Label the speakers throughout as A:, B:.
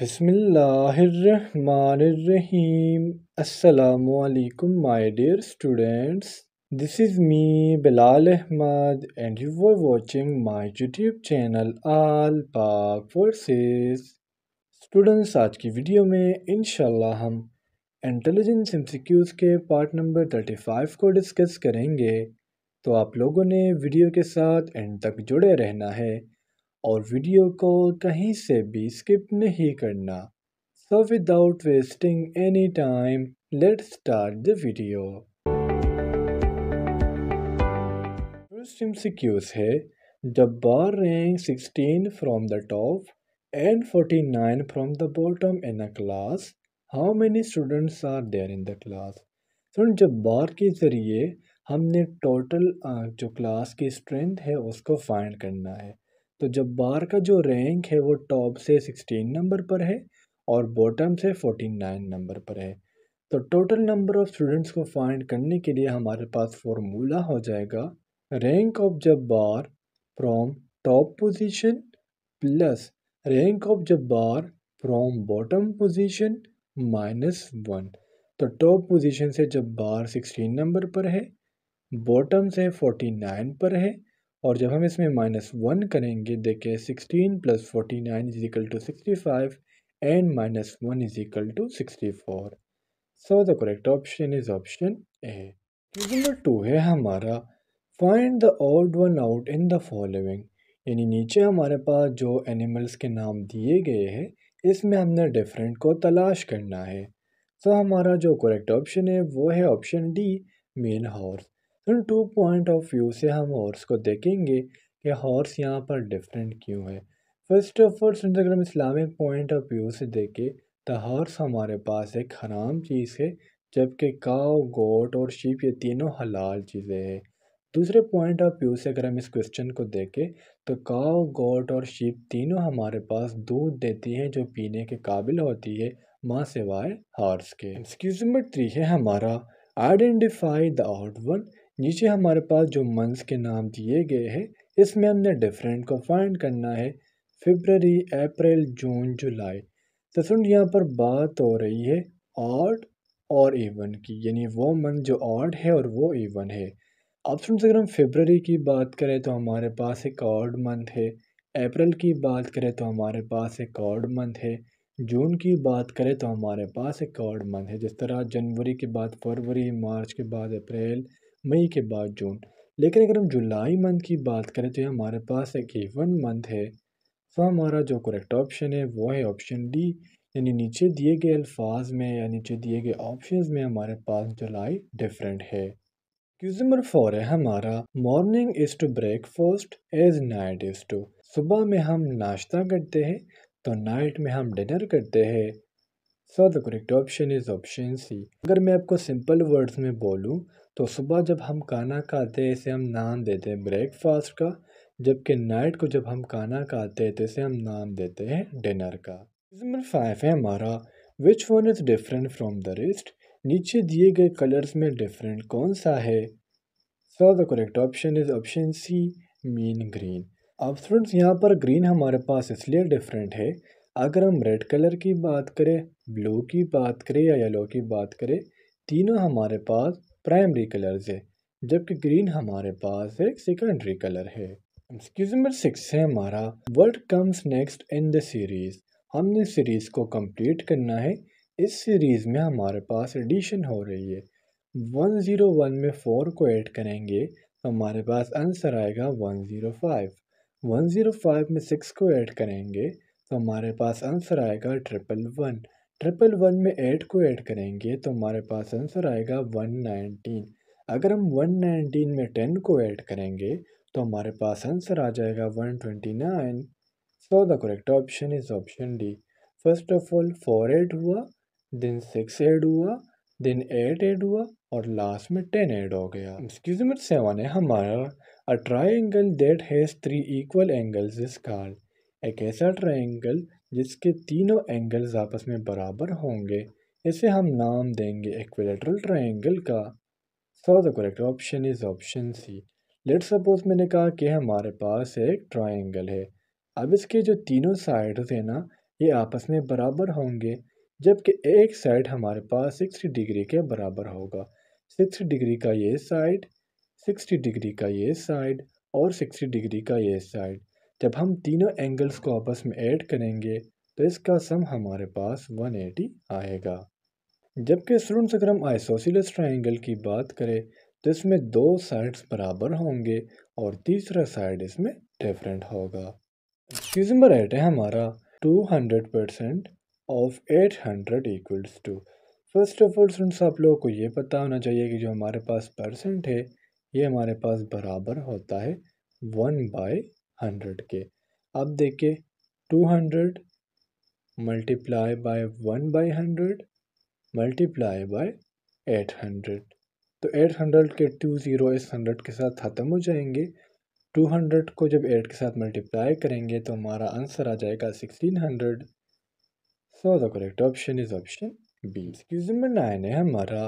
A: बसमिल्लाम अलकुम my dear students this is me Bilal Ahmad and you were watching my YouTube channel all Pak forces students आज की वीडियो में इन हम इंटेलिजेंस एम के पार्ट नंबर थर्टी फाइव को डिस्कस करेंगे तो आप लोगों ने वीडियो के साथ एंड तक जुड़े रहना है और वीडियो को कहीं से भी स्किप नहीं करना so without wasting any time let start the video first MCQs है Bar rank 16 from the top and 49 from the bottom in a class how many students are there in the class जब Bar के ज़रिए हमने total जो class की strength है उसको find करना है तो जब बार का जो रैंक है वो टॉप से सिक्सटीन नंबर पर है और बॉटम से फोर्टी नाइन नंबर पर है तो टोटल नंबर ऑफ़ स्टूडेंट्स को फाइंड करने के लिए हमारे पास फॉर्मूला हो जाएगा rank of Bar from top position plus rank of Bar from bottom position minus one तो टॉप पोजीशन से जब बार सिक्सटीन नंबर पर है बॉटम से फोर्टी नाइन पर है और जब हम इसमें माइनस वन करेंगे देखें sixteen plus forty nine is equal to sixty five and minus one is equal to sixty four so the correct option is option A number two है हमारा find the old one out in the following यानी नीचे हमारे पास जो animals के नाम दिए गए हैं इसमें हमने डिफरेंट को तलाश करना है सो so, हमारा जो करेक्ट ऑप्शन है वो है ऑप्शन डी मेल हॉर्स उन टू पॉइंट ऑफ व्यू से हम हॉर्स को देखेंगे कि हॉर्स यहाँ पर डिफरेंट क्यों है फर्स्ट ऑफ ऑल सुनते अगर हम इस्लामिक पॉइंट ऑफ व्यू से देखें तो हॉर्स हमारे पास एक हराम चीज़ है जबकि काव गोट और शीप ये तीनों हलाल चीज़ें हैं दूसरे पॉइंट ऑफ व्यू से अगर हम इस क्वेश्चन को देखें तो काव गोट और शीप तीनों हमारे पास दूध देती हैं जो पीने के काबिल होती है माँ सिवाय हार्स के एक्सक्यूज नंबर थ्री है हमारा आइडेंटिफाई द आउट वन नीचे हमारे पास जो मंथ्स के नाम दिए गए हैं इसमें हमने डिफरेंट को फाइंड करना है फेबररी अप्रैल जून जुलाई तो सुन यहाँ पर बात हो रही है ऑड और इवन की यानी वो मंथ जो ऑड है और वो इवन है अब सुन अगर हम फेबररी की बात करें तो हमारे पास एक ऑड मंथ है अप्रैल की बात करें तो हमारे पास एक ऑड मंथ है जून की बात करें तो हमारे पास एक ऑड मंथ है जिस तरह जनवरी के बाद फरवरी मार्च के बाद अप्रैल मई के बाद जून लेकिन अगर हम जुलाई मंथ की बात करें तो हमारे पास एक इवन मंथ है सो तो हमारा जो करेक्ट ऑप्शन है वो है ऑप्शन डी यानी नीचे दिए गए अल्फाज में या नीचे दिए गए ऑप्शन में हमारे पास जुलाई डिफरेंट है क्यूज नंबर फोर है हमारा morning is to breakfast as night is to सुबह में हम नाश्ता करते हैं तो नाइट में हम डिनर करते हैं so the correct option is option C अगर मैं आपको सिंपल वर्ड्स में बोलूँ तो सुबह जब हम खाना खाते हैं इसे हम नान देते हैं ब्रेकफास्ट का जबकि नाइट को जब हम खाना खाते हैं तो इसे हम नान देते हैं डिनर का नंबर फाइव है हमारा which one is different from the rest नीचे दिए गए कलर्स में डिफरेंट कौन सा है so the correct option is option C mean green अब फ्रेंड्स यहाँ पर ग्रीन हमारे पास इसलिए डिफरेंट है अगर हम रेड कलर की बात करें ब्लू की बात करें या येलो की बात करें तीनों हमारे पास प्राइमरी कलर्स है जबकि ग्रीन हमारे पास एक सेकेंडरी कलर है एक्सक्यूज नंबर सिक्स है हमारा world comes next in the series हमने सीरीज़ को कंप्लीट करना है इस सीरीज़ में हमारे पास एडिशन हो रही है वन ज़ीरो वन में फोर को ऐड करेंगे तो हमारे पास आंसर आएगा one one zero five zero five में सिक्स को ऐड करेंगे तो हमारे पास आंसर आएगा ट्रिपल वन ट्रिपल वन में एट को ऐड करेंगे तो हमारे पास आंसर आएगा वन नाइनटीन अगर हम वन नाइनटीन में टेन को ऐड करेंगे तो हमारे पास आंसर आ जाएगा one twenty nine so the correct option is option D first of all four add हुआ देन सिक्स ऐड हुआ देन एट ऐड हुआ और लास्ट में टेन ऐड हो गया एक्सक्यूज नंबर सेवन है हमारा a triangle that has three equal angles is called एक ऐसा ट्रायंगल जिसके तीनों एंगल्स आपस में बराबर होंगे इसे हम नाम देंगे एक्विलेटरल ट्रायंगल का so the correct option is option C let suppose मैंने कहा कि हमारे पास एक ट्रायंगल है अब इसके जो तीनों साइड्स हैं ना ये आपस में बराबर होंगे जबकि एक साइड हमारे पास सिक्सटी डिग्री के बराबर होगा सिक्सटी डिग्री का ये साइड सिक्सटी डिग्री का ये साइड और सिक्सटी डिग्री का ये साइड जब हम तीनों एंगल्स को आपस में ऐड करेंगे तो इसका सम हमारे पास 180 आएगा जबकि स्टूडेंट्स अगर हम आइसोसिलस ट्राइंगल की बात करें तो इसमें दो साइड्स बराबर होंगे और तीसरा साइड इसमें डिफरेंट होगा एक्सक्यूज नंबर एट है हमारा 200 percent of 800 hundred equals to first of all students आप लोगों को ये पता होना चाहिए कि जो हमारे पास परसेंट है ये हमारे पास बराबर होता है वन बाई हंड्रेड के अब देखिए two hundred multiply by one by hundred multiply by eight hundred तो एट हंड्रेड के टू ज़ीरो इस हंड्रेड के साथ ख़त्म हो जाएंगे टू हंड्रेड को जब एट के साथ मल्टीप्लाई करेंगे तो हमारा आंसर आ जाएगा sixteen hundred so the correct option is option B Qs number nine है हमारा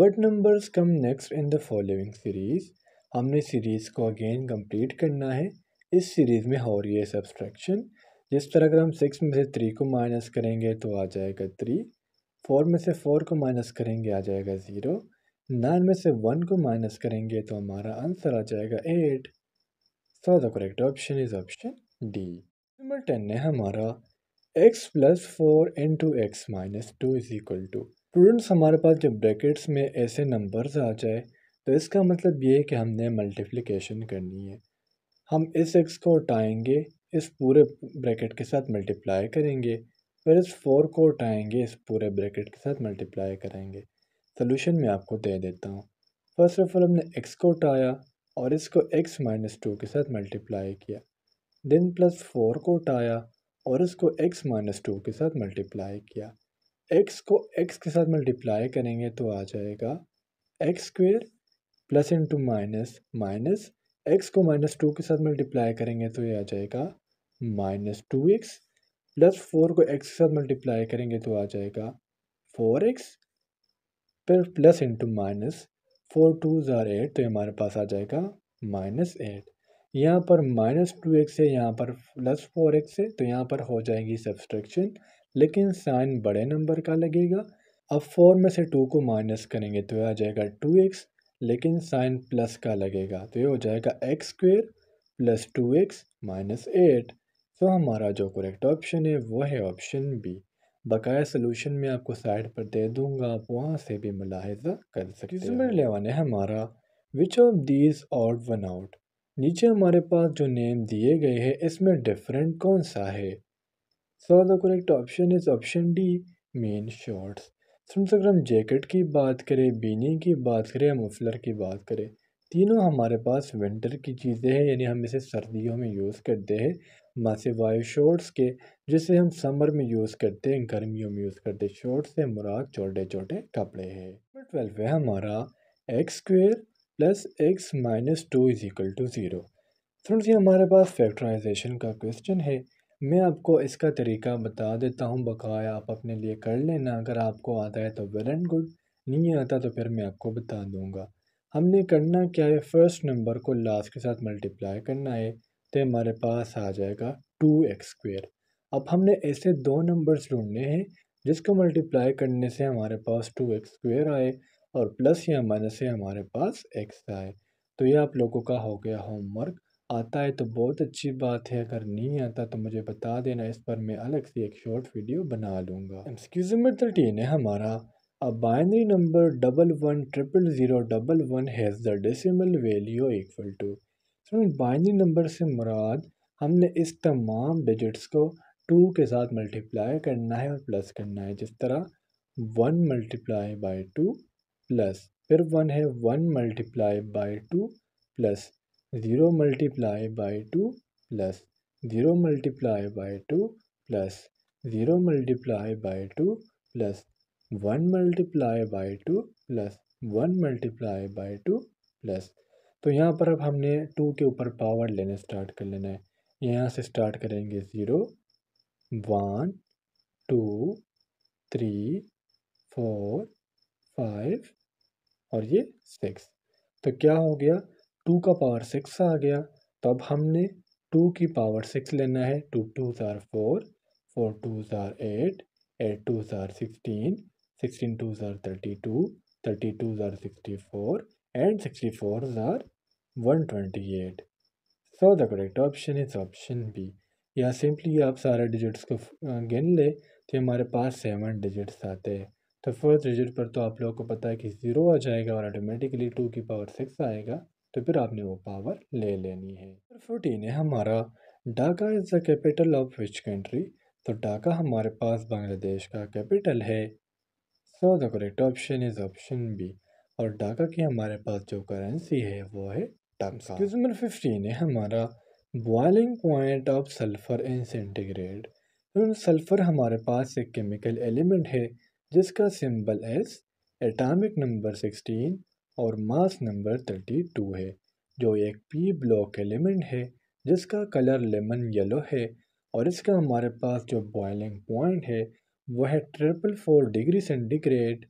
A: what numbers come next in the following series हमने सीरीज़ को अगेन कंप्लीट करना है इस सीरीज़ में हो रही है सब्सट्रैक्शन जिस तरह अगर हम सिक्स में से थ्री को माइनस करेंगे तो आ जाएगा थ्री फोर में से फोर को माइनस करेंगे आ जाएगा ज़ीरो नाइन में से वन को माइनस करेंगे तो हमारा आंसर आ जाएगा eight so the correct option is option D number ten है हमारा x plus four into x minus two is equal to students हमारे पास जब ब्रैकेट्स में ऐसे नंबर्स आ जाए तो इसका मतलब ये है कि हमने मल्टीप्लिकेशन करनी है हम इस एक्स को उठाएंगे इस पूरे ब्रैकेट के साथ मल्टीप्लाई करेंगे फिर इस फोर को उठाएंगे इस पूरे ब्रैकेट के साथ मल्टीप्लाई करेंगे सोल्यूशन मैं आपको दे देता हूँ फर्स्ट ऑफ ऑल हमने एक्स को उठाया और इसको एक्स माइनस टू के साथ मल्टीप्लाई किया देन प्लस फोर को उठाया और इसको एक्स माइनस टू के साथ मल्टीप्लाई किया एक्स को एक्स के साथ मल्टीप्लाई करेंगे तो आ जाएगा x square plus into minus minus x को माइनस टू के साथ मल्टीप्लाई करेंगे तो ये आ जाएगा minus two x plus four को एक्स के साथ मल्टीप्लाई करेंगे तो आ जाएगा फोर एक्स फिर plus into minus four two ज़ार एट तो हमारे पास आ जाएगा माइनस एट यहाँ पर माइनस टू एक्स है यहाँ पर प्लस फोर एक्स है तो यहाँ पर हो जाएगी सब्सट्रक्शन लेकिन साइन बड़े नंबर का लगेगा अब फोर में से टू को माइनस करेंगे तो आ जाएगा टू एक्स लेकिन साइन प्लस का लगेगा तो ये हो जाएगा x square plus two x minus eight तो हमारा जो करेक्ट ऑप्शन है वो है ऑप्शन बी बकाया सोल्यूशन में आपको साइड पर दे दूंगा आप वहाँ से भी मुलाहजा कर सकते नंबर इलेवन है हमारा which of these out one out नीचे हमारे पास जो नेम दिए गए हैं इसमें डिफरेंट कौन सा है so the correct option is option D men shorts friends तो अगर हम जैकेट की बात करें बीनी की बात करें या मफलर की बात करें तीनों हमारे पास विंटर की चीज़ें हैं यानी हम इसे सर्दियों में यूज़ करते हैं मासे वायु शॉर्ट्स के जिसे हम समर में यूज़ करते हैं गर्मियों में यूज़ करते हैं शॉर्ट्स से मुराद छोटे छोटे कपड़े हैं नंबर ट्वेल्व है हमारा x square plus x minus two is equal to zero friends ये हमारे पास फैक्ट्राइजेशन का क्वेश्चन है मैं आपको इसका तरीका बता देता हूँ बकाया आप अपने लिए कर लेना अगर आपको आता है तो वेल एंड गुड नहीं आता तो फिर मैं आपको बता दूँगा हमने करना क्या है फ़र्स्ट नंबर को लास्ट के साथ मल्टीप्लाई करना है तो हमारे पास आ जाएगा टू एक्स स्क्वेयर अब हमने ऐसे दो नंबर्स ढूंढने हैं जिसको मल्टीप्लाई करने से हमारे पास टू एक्स स्क्वेयर आए और प्लस या माइनस से हमारे पास एक्स आए तो ये आप लोगों का हो गया होमवर्क आता है तो बहुत अच्छी बात है अगर नहीं आता तो मुझे बता देना इस पर मैं अलग से एक शॉर्ट वीडियो बना लूँगा एक्सक्यूज नंबर थर्टीन है हमारा अब binary number double one triple zero double one has the decimal value equal to so binary number से मुराद हमने इस तमाम डिजिट्स को टू के साथ मल्टीप्लाई करना है और प्लस करना है जिस तरह one multiply by two plus फिर वन है one multiply by two plus zero multiply by two plus zero multiply by two plus zero multiply by two plus one multiply by two plus one multiply by two plus तो यहाँ पर अब हमने to के ऊपर power लेने start कर लेना है यहाँ से स्टार्ट करेंगे zero one two three four five और ये सिक्स तो क्या हो गया टू का पावर सिक्स आ गया तब हमने टू की पावर सिक्स लेना है to to tsar four four two ज़ार eight eight to tsar sixteen sixteen to tsar thirty two thirty two tsar sixty four and sixty four tsar one twenty eight so the correct option is option B या simply आप सारे digits को गिन ले तो हमारे पास seven digits आते हैं तो फर्स्ट डिजिट पर तो आप लोगों को पता है कि ज़ीरो आ जाएगा और ऑटोमेटिकली टू की पावर सिक्स आएगा तो फिर आपने वो पावर ले लेनी है नंबर फोर्टीन है हमारा Dhaka is the capital of which country तो ढाका हमारे पास बांग्लादेश का कैपिटल है so the correct option is option B और ढाका की हमारे पास जो करेंसी है वो है टमसा क्वेश्चन नंबर फिफ्टीन है हमारा boiling point of sulphur in centigrade sulphur हमारे पास एक केमिकल एलिमेंट है जिसका symbol S atomic number sixteen और मास नंबर थर्टी टू है जो एक पी ब्लॉक एलिमेंट है जिसका कलर लेमन येलो है और इसका हमारे पास जो बॉइलिंग पॉइंट है वह है triple four degree centigrade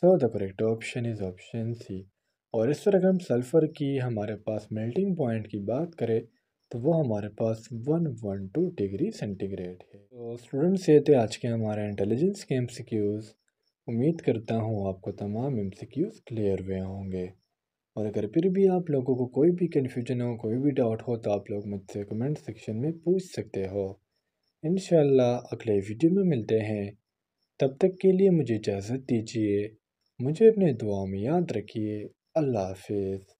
A: so the correct option is option C और इस तरह हम सल्फ़र की हमारे पास मेल्टिंग पॉइंट की बात करें तो वो हमारे पास one one two degree centigrade है तो स्टूडेंट्स ये थे आज के हमारे इंटेलिजेंस के एम उम्मीद करता हूँ आपको तमाम एम सी क्यूज़ क्लियर हुए होंगे और अगर फिर भी आप लोगों को कोई भी कन्फ्यूजन हो कोई भी डाउट हो तो आप लोग मुझसे कमेंट सेक्शन में पूछ सकते हो इन अगले वीडियो में मिलते हैं तब तक के लिए मुझे इजाज़त दीजिए मुझे अपने दुआ में याद रखिए अल्लाह हाफिज़